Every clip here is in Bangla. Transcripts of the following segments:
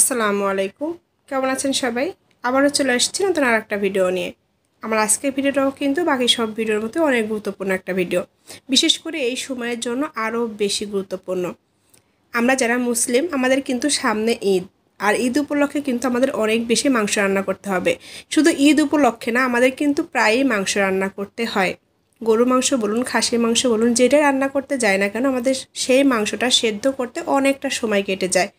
আসসালামু আলাইকুম কেমন আছেন সবাই আবারও চলে এসেছি নতুন আর একটা ভিডিও নিয়ে আমার আজকের ভিডিওটাও কিন্তু বাকি সব ভিডিওর মতো অনেক গুরুত্বপূর্ণ একটা ভিডিও বিশেষ করে এই সময়ের জন্য আরও বেশি গুরুত্বপূর্ণ আমরা যারা মুসলিম আমাদের কিন্তু সামনে ঈদ আর ঈদ উপলক্ষে কিন্তু আমাদের অনেক বেশি মাংস রান্না করতে হবে শুধু ঈদ উপলক্ষে না আমাদের কিন্তু প্রায়ই মাংস রান্না করতে হয় গরু মাংস বলুন খাসির মাংস বলুন যেটা রান্না করতে যায় না কেন আমাদের সেই মাংসটা সেদ্ধ করতে অনেকটা সময় কেটে যায়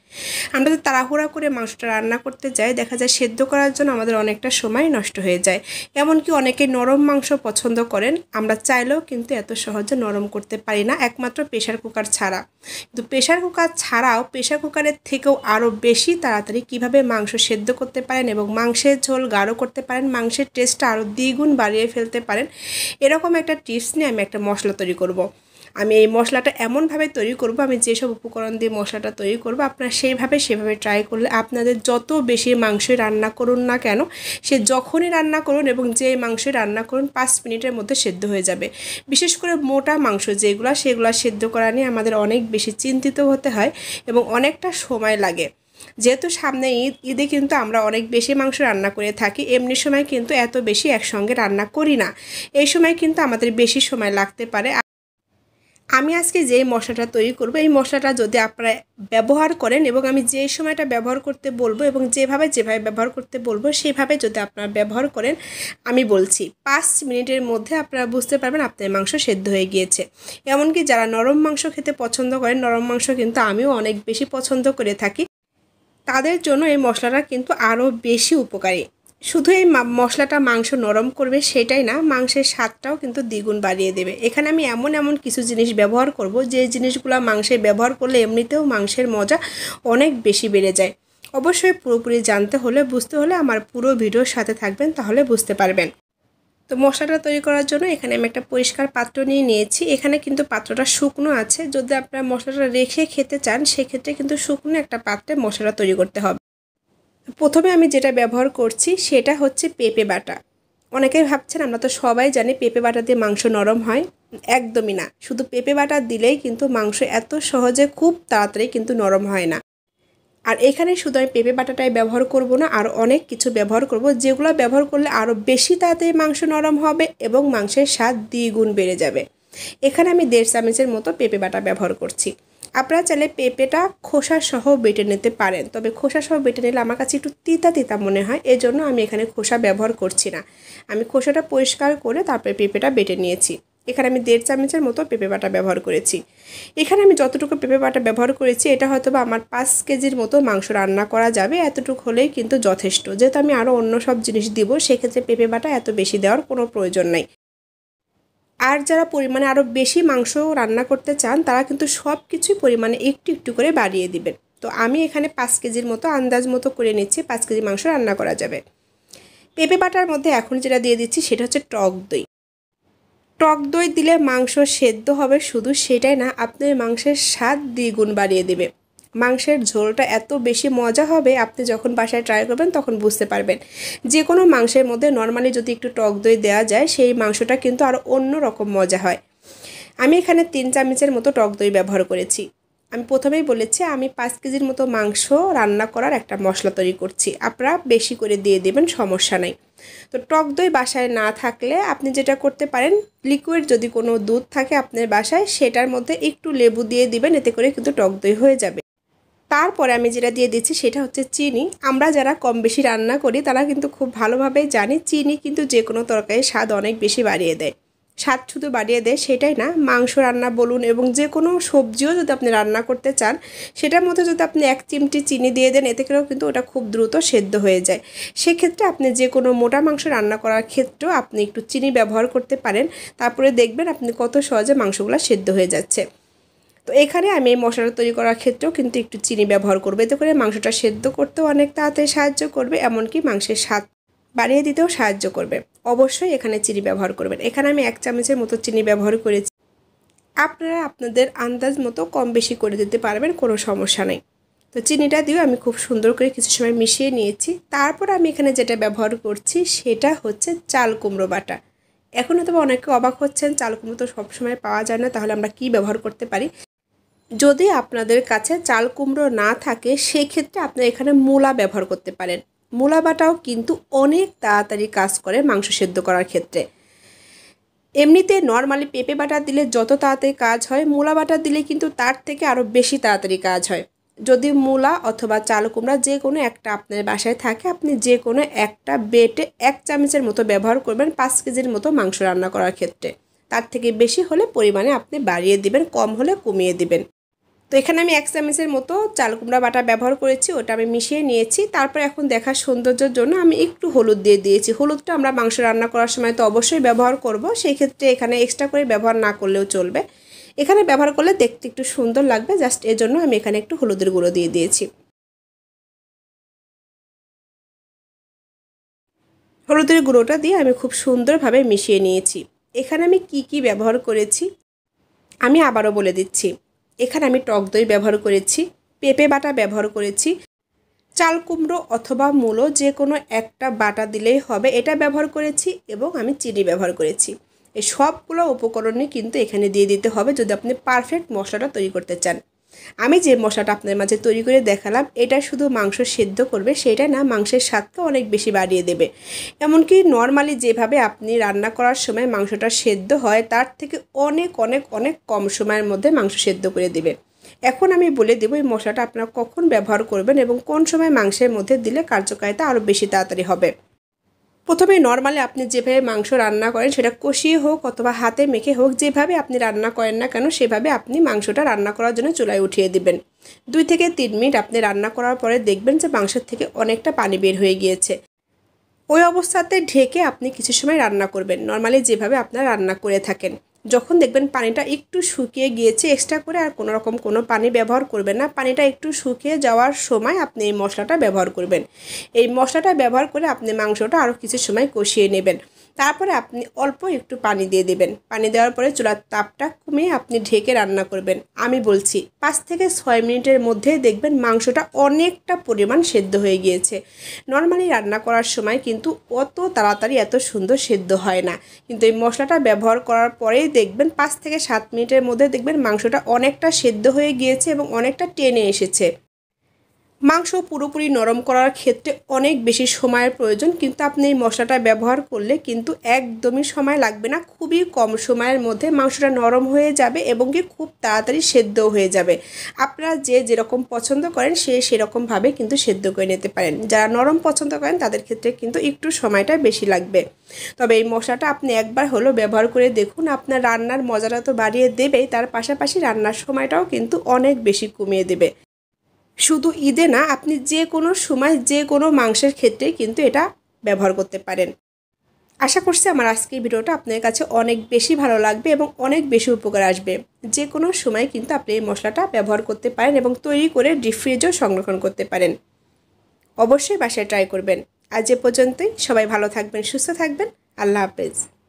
আমরা তো তাড়াহুড়া করে মাংসটা রান্না করতে যাই দেখা যায় সেদ্ধ করার জন্য আমাদের অনেকটা সময় নষ্ট হয়ে যায় এমনকি অনেকে নরম মাংস পছন্দ করেন আমরা চাইলেও কিন্তু এত সহজে নরম করতে পারি না একমাত্র প্রেশার কুকার ছাড়া কিন্তু প্রেশার কুকার ছাড়াও প্রেশার কুকারের থেকেও আরও বেশি তাড়াতাড়ি কিভাবে মাংস সেদ্ধ করতে পারেন এবং মাংসের ঝোল গাঢ় করতে পারেন মাংসের টেস্টটা আরও দ্বিগুণ বাড়িয়ে ফেলতে পারেন এরকম একটা একটা টিপস নিয়ে আমি একটা মশলা তৈরি করব। আমি এই মশলাটা এমনভাবে তৈরি করব আমি যেসব উপকরণ দিয়ে মশলাটা তৈরি করব আপনারা সেইভাবে সেভাবে ট্রাই করলে আপনাদের যত বেশি মাংসই রান্না করুন না কেন সে যখনই রান্না করুন এবং যে মাংসই রান্না করুন পাঁচ মিনিটের মধ্যে সেদ্ধ হয়ে যাবে বিশেষ করে মোটা মাংস যেগুলো সেগুলো সেদ্ধ করা নিয়ে আমাদের অনেক বেশি চিন্তিত হতে হয় এবং অনেকটা সময় লাগে যেহেতু সামনে ঈদ ঈদে কিন্তু আমরা অনেক বেশি মাংস রান্না করে থাকি এমনি সময় কিন্তু এত বেশি একসঙ্গে রান্না করি না এই সময় কিন্তু আমাদের বেশি সময় লাগতে পারে আমি আজকে যে মশলাটা তৈরি করব এই মশলাটা যদি আপনারা ব্যবহার করেন এবং আমি যে সময়টা ব্যবহার করতে বলবো এবং যেভাবে যেভাবে ব্যবহার করতে বলবো সেভাবে যদি আপনারা ব্যবহার করেন আমি বলছি পাঁচ মিনিটের মধ্যে আপনারা বুঝতে পারবেন আপনার মাংস সেদ্ধ হয়ে গিয়েছে এমনকি যারা নরম মাংস খেতে পছন্দ করেন নরম মাংস কিন্তু আমিও অনেক বেশি পছন্দ করে থাকি তাদের জন্য এই মশলাটা কিন্তু আরও বেশি উপকারী শুধু এই মশলাটা মাংস নরম করবে সেটাই না মাংসের স্বাদটাও কিন্তু দ্বিগুণ বাড়িয়ে দেবে এখানে আমি এমন এমন কিছু জিনিস ব্যবহার করব যে জিনিসগুলো মাংসে ব্যবহার করলে এমনিতেও মাংসের মজা অনেক বেশি বেড়ে যায় অবশ্যই পুরোপুরি জানতে হলে বুঝতে হলে আমার পুরো ভিডিওর সাথে থাকবেন তাহলে বুঝতে পারবেন তো মশলাটা তৈরি করার জন্য এখানে আমি একটা পরিষ্কার পাত্র নিয়ে নিয়েছি এখানে কিন্তু পাত্রটা শুকনো আছে যদি আপনারা মশলাটা রেখে খেতে চান সেক্ষেত্রে কিন্তু শুকনো একটা পাত্রে মশলাটা তৈরি করতে হবে প্রথমে আমি যেটা ব্যবহার করছি সেটা হচ্ছে পেঁপে বাটা অনেকেই ভাবছেন আমরা তো সবাই জানি পেঁপে বাটা দিয়ে মাংস নরম হয় একদমই না শুধু পেঁপে বাটা দিলেই কিন্তু মাংস এত সহজে খুব তাড়াতাড়ি কিন্তু নরম হয় না আর এখানে শুধু আমি পেঁপে বাটাটাই ব্যবহার করব না আর অনেক কিছু ব্যবহার করব যেগুলো ব্যবহার করলে আরও বেশি তাড়াতাড়ি মাংস নরম হবে এবং মাংসের স্বাদ দ্বিগুণ বেড়ে যাবে এখানে আমি দেড় চামচের মতো পেঁপে বাটা ব্যবহার করছি আপনারা চাইলে পেঁপেটা খোসাসহ বেটে নিতে পারেন তবে খোসাসহ বেটে নিলে আমার কাছে একটু তিতা তিতা মনে হয় এজন্য আমি এখানে খোসা ব্যবহার করছি না আমি খোসাটা পরিষ্কার করে তারপরে পেঁপেটা বেটে নিয়েছি এখানে আমি দেড় চামচের মতো পেঁপে বাটা ব্যবহার করেছি এখানে আমি যতটুকু পেঁপে বাটা ব্যবহার করেছি এটা হয়তো বা আমার পাঁচ কেজির মতো মাংস রান্না করা যাবে এতটুকু হলেই কিন্তু যথেষ্ট যেহেতু আমি আরও অন্য সব জিনিস দিব সেক্ষেত্রে পেঁপে বাটা এত বেশি দেওয়ার কোনো প্রয়োজন নাই আর যারা পরিমাণে আরও বেশি মাংস রান্না করতে চান তারা কিন্তু সব কিছুই পরিমাণে একটু একটু করে বাড়িয়ে দিবেন তো আমি এখানে পাঁচ কেজির মতো আন্দাজ মতো করে নিচ্ছি পাঁচ কেজি মাংস রান্না করা যাবে পেঁপে বাটার মধ্যে এখন যেটা দিয়ে দিচ্ছি সেটা হচ্ছে টক দই টক দই দিলে মাংস সেদ্ধ হবে শুধু সেটাই না আপনার মাংসের স্বাদ দ্বিগুণ বাড়িয়ে দেবে মাংসের ঝোলটা এত বেশি মজা হবে আপনি যখন বাসায় ট্রাই করবেন তখন বুঝতে পারবেন যে কোনো মাংসের মধ্যে নর্মালি যদি একটু টক দই দেওয়া যায় সেই মাংসটা কিন্তু আরও অন্য রকম মজা হয় আমি এখানে তিন চামচের মতো টক দই ব্যবহার করেছি আমি প্রথমেই বলেছি আমি পাঁচ কেজির মতো মাংস রান্না করার একটা মশলা তৈরি করছি আপনারা বেশি করে দিয়ে দেবেন সমস্যা নাই তো টক দই বাসায় না থাকলে আপনি যেটা করতে পারেন লিকুইড যদি কোনো দুধ থাকে আপনার বাসায় সেটার মধ্যে একটু লেবু দিয়ে দিবেন এতে করে কিন্তু টক দই হয়ে যাবে তারপরে আমি যেটা দিয়ে দিচ্ছি সেটা হচ্ছে চিনি আমরা যারা কম বেশি রান্না করি তারা কিন্তু খুব ভালোভাবে জানি চিনি কিন্তু যে কোনো তরকারির স্বাদ অনেক বেশি বাড়িয়ে দেয় স্বাদ শুধু বাড়িয়ে দেয় সেটাই না মাংস রান্না বলুন এবং যে কোনো সবজিও যদি আপনি রান্না করতে চান সেটার মধ্যে যদি আপনি এক চিমটি চিনি দিয়ে দেন এতে করেও কিন্তু ওটা খুব দ্রুত সেদ্ধ হয়ে যায় সেক্ষেত্রে আপনি যে কোনো মোটা মাংস রান্না করার ক্ষেত্রেও আপনি একটু চিনি ব্যবহার করতে পারেন তারপরে দেখবেন আপনি কত সহজে মাংসগুলো সেদ্ধ হয়ে যাচ্ছে তো এখানে আমি এই মশলাটা তৈরি করার ক্ষেত্রেও কিন্তু একটু চিনি ব্যবহার করবো এতে করে মাংসটা সেদ্ধ করতেও অনেক তাড়াতাড়ি সাহায্য করবে এমনকি মাংসের স্বাদ বাড়িয়ে দিতেও সাহায্য করবে অবশ্যই এখানে চিনি ব্যবহার করবেন এখানে আমি এক চামচের মতো চিনি ব্যবহার করেছি আপনারা আপনাদের আন্দাজ মতো কম বেশি করে দিতে পারবেন কোনো সমস্যা নেই তো চিনিটা দিয়েও আমি খুব সুন্দর করে কিছু সময় মিশিয়ে নিয়েছি তারপর আমি এখানে যেটা ব্যবহার করছি সেটা হচ্ছে চাল কুমড়ো বাটা এখন হয়তো অনেকে অবাক হচ্ছেন চাল কুমড়ো তো সবসময় পাওয়া যায় না তাহলে আমরা কি ব্যবহার করতে পারি যদি আপনাদের কাছে চাল কুমড়ো না থাকে সেক্ষেত্রে আপনারা এখানে মূলা ব্যবহার করতে পারেন মূলা বাটাও কিন্তু অনেক তাড়াতাড়ি কাজ করে মাংস সেদ্ধ করার ক্ষেত্রে এমনিতে নর্মালি পেঁপে বাটা দিলে যত তাড়াতাড়ি কাজ হয় মূলা বাটা দিলে কিন্তু তার থেকে আরও বেশি তাড়াতাড়ি কাজ হয় যদি মূলা অথবা চাল কুমড়া যে কোনো একটা আপনার বাসায় থাকে আপনি যে কোনো একটা বেটে এক চামচের মতো ব্যবহার করবেন পাঁচ কেজির মতো মাংস রান্না করার ক্ষেত্রে তার থেকে বেশি হলে পরিমাণে আপনি বাড়িয়ে দিবেন কম হলে কমিয়ে দিবেন তো এখানে আমি এক চামচের মতো চাল কুমড়া বাটা ব্যবহার করেছি ওটা আমি মিশিয়ে নিয়েছি তারপর এখন দেখার সৌন্দর্যের জন্য আমি একটু হলুদ দিয়ে দিয়েছি হলুদটা আমরা মাংস রান্না করার সময় তো অবশ্যই ব্যবহার করব সেই ক্ষেত্রে এখানে এক্সট্রা করে ব্যবহার না করলেও চলবে এখানে ব্যবহার করলে দেখতে একটু সুন্দর লাগবে জাস্ট এজন্য আমি এখানে একটু হলুদের গুঁড়ো দিয়ে দিয়েছি হলুদের গুঁড়োটা দিয়ে আমি খুব সুন্দরভাবে মিশিয়ে নিয়েছি এখানে আমি কি কি ব্যবহার করেছি আমি আবারও বলে দিচ্ছি এখানে আমি টক দই ব্যবহার করেছি পেঁপে বাটা ব্যবহার করেছি চাল কুমড়ো অথবা মূলো যে কোনো একটা বাটা দিলেই হবে এটা ব্যবহার করেছি এবং আমি চিনি ব্যবহার করেছি এই সবগুলো উপকরণে কিন্তু এখানে দিয়ে দিতে হবে যদি আপনি পারফেক্ট মশলাটা তৈরি করতে চান আমি যে মশলাটা আপনাদের মাঝে তৈরি করে দেখালাম এটা শুধু মাংস সেদ্ধ করবে সেটা না মাংসের স্বাদকে অনেক বেশি বাড়িয়ে দেবে এমনকি নর্মালি যেভাবে আপনি রান্না করার সময় মাংসটা সেদ্ধ হয় তার থেকে অনেক অনেক অনেক কম সময়ের মধ্যে মাংস সেদ্ধ করে দেবে এখন আমি বলে দেবো এই মশলাটা আপনারা কখন ব্যবহার করবেন এবং কোন সময় মাংসের মধ্যে দিলে কার্যকারিতা আরও বেশি তাড়াতাড়ি হবে প্রথমে নর্মালি আপনি যেভাবে মাংস রান্না করেন সেটা কষিয়ে হোক অথবা হাতে মেখে হোক যেভাবে আপনি রান্না করেন না কেন সেভাবে আপনি মাংসটা রান্না করার জন্য চুলায় উঠিয়ে দিবেন দুই থেকে তিন মিনিট আপনি রান্না করার পরে দেখবেন যে মাংসের থেকে অনেকটা পানি বের হয়ে গিয়েছে ওই অবস্থাতে ঢেকে আপনি কিছু সময় রান্না করবেন নর্মালি যেভাবে আপনারা রান্না করে থাকেন যখন দেখবেন পানিটা একটু শুকিয়ে গিয়েছে এক্সট্রা করে আর কোনো রকম কোনো পানি ব্যবহার করবেন না পানিটা একটু শুকিয়ে যাওয়ার সময় আপনি এই মশলাটা ব্যবহার করবেন এই মশলাটা ব্যবহার করে আপনি মাংসটা আরও কিছু সময় কষিয়ে নেবেন তারপরে আপনি অল্প একটু পানি দিয়ে দেবেন পানি দেওয়ার পরে চুলার তাপটা কমিয়ে আপনি ঢেকে রান্না করবেন আমি বলছি পাঁচ থেকে ছয় মিনিটের মধ্যে দেখবেন মাংসটা অনেকটা পরিমাণ সেদ্ধ হয়ে গিয়েছে নর্মালি রান্না করার সময় কিন্তু অত তাড়াতাড়ি এত সুন্দর সেদ্ধ হয় না কিন্তু এই মশলাটা ব্যবহার করার পরেই দেখবেন পাঁচ থেকে সাত মিনিটের মধ্যে দেখবেন মাংসটা অনেকটা সেদ্ধ হয়ে গিয়েছে এবং অনেকটা টেনে এসেছে মাংস পুরোপুরি নরম করার ক্ষেত্রে অনেক বেশি সময়ের প্রয়োজন কিন্তু আপনি এই মশলাটা ব্যবহার করলে কিন্তু একদমই সময় লাগবে না খুবই কম সময়ের মধ্যে মাংসটা নরম হয়ে যাবে এবং কি খুব তাড়াতাড়ি সেদ্ধ হয়ে যাবে আপনারা যে যেরকম পছন্দ করেন সে সেরকমভাবে কিন্তু সেদ্ধ করে নিতে পারেন যারা নরম পছন্দ করেন তাদের ক্ষেত্রে কিন্তু একটু সময়টা বেশি লাগবে তবে এই মশলাটা আপনি একবার হলো ব্যবহার করে দেখুন আপনার রান্নার মজাটা তো বাড়িয়ে দেবেই তার পাশাপাশি রান্নার সময়টাও কিন্তু অনেক বেশি কমিয়ে দেবে শুধু ঈদে না আপনি যে কোনো সময় যে কোনো মাংসের ক্ষেত্রে কিন্তু এটা ব্যবহার করতে পারেন আশা করছি আমার আজকের ভিডিওটা আপনার কাছে অনেক বেশি ভালো লাগবে এবং অনেক বেশি উপকার আসবে যে কোনো সময় কিন্তু আপনি এই মশলাটা ব্যবহার করতে পারেন এবং তৈরি করে ডিফ্রিজও সংরক্ষণ করতে পারেন অবশ্যই বাসায় ট্রাই করবেন আজ এ পর্যন্তই সবাই ভালো থাকবেন সুস্থ থাকবেন আল্লাহ হাফেজ